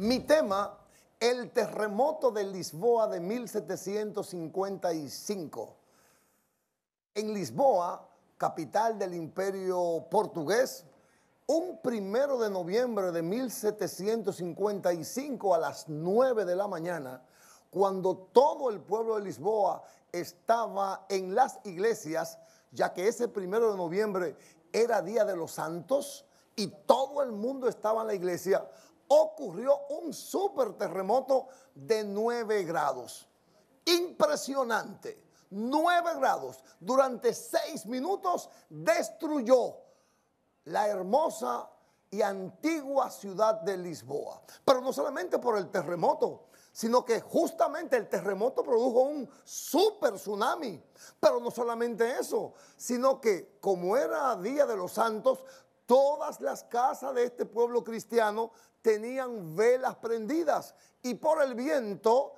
Mi tema, el terremoto de Lisboa de 1755. En Lisboa, capital del imperio portugués, un primero de noviembre de 1755 a las 9 de la mañana, cuando todo el pueblo de Lisboa estaba en las iglesias, ya que ese primero de noviembre era Día de los Santos y todo el mundo estaba en la iglesia, ocurrió un super terremoto de 9 grados. Impresionante. 9 grados. Durante 6 minutos destruyó la hermosa y antigua ciudad de Lisboa. Pero no solamente por el terremoto, sino que justamente el terremoto produjo un super tsunami. Pero no solamente eso, sino que como era Día de los Santos, Todas las casas de este pueblo cristiano tenían velas prendidas y por el viento,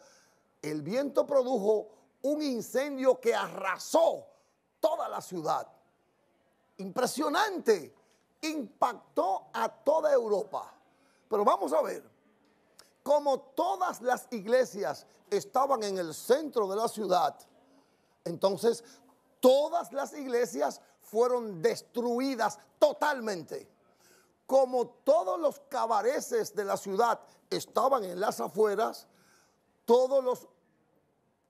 el viento produjo un incendio que arrasó toda la ciudad. Impresionante, impactó a toda Europa. Pero vamos a ver, como todas las iglesias estaban en el centro de la ciudad, entonces todas las iglesias fueron destruidas totalmente. Como todos los cabareces de la ciudad estaban en las afueras, todos los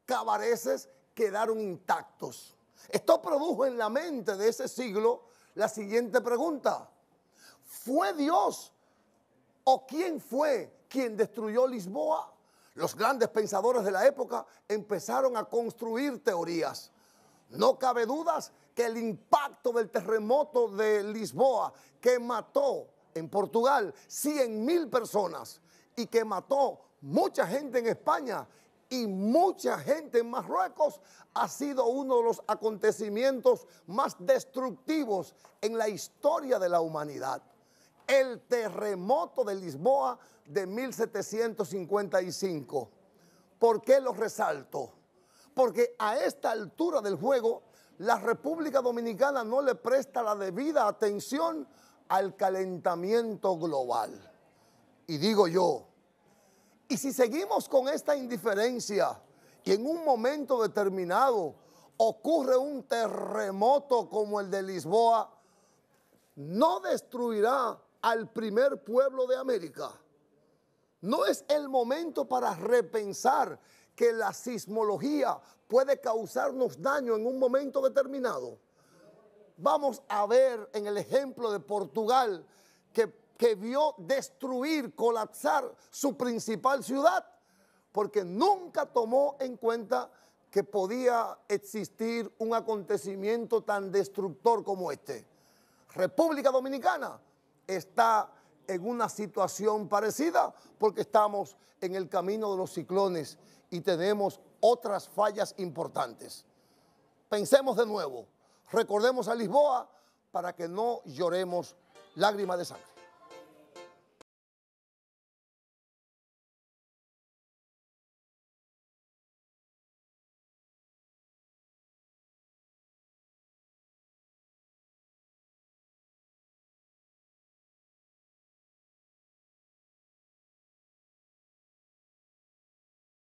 cabareces quedaron intactos. Esto produjo en la mente de ese siglo la siguiente pregunta. ¿Fue Dios o quién fue quien destruyó Lisboa? Los grandes pensadores de la época empezaron a construir teorías. No cabe dudas que el impacto del terremoto de Lisboa, que mató en Portugal 100 mil personas y que mató mucha gente en España y mucha gente en Marruecos, ha sido uno de los acontecimientos más destructivos en la historia de la humanidad. El terremoto de Lisboa de 1755. ¿Por qué lo resalto? Porque a esta altura del juego la República Dominicana no le presta la debida atención al calentamiento global. Y digo yo, y si seguimos con esta indiferencia que en un momento determinado ocurre un terremoto como el de Lisboa, no destruirá al primer pueblo de América. No es el momento para repensar que la sismología puede causarnos daño en un momento determinado. Vamos a ver en el ejemplo de Portugal que, vio destruir, colapsar su principal ciudad, porque nunca tomó en cuenta que podía existir un acontecimiento tan destructor como este. República Dominicana está en una situación parecida porque estamos en el camino de los ciclones y tenemos otras fallas importantes. Pensemos de nuevo, recordemos a Lisboa para que no lloremos lágrimas de sangre.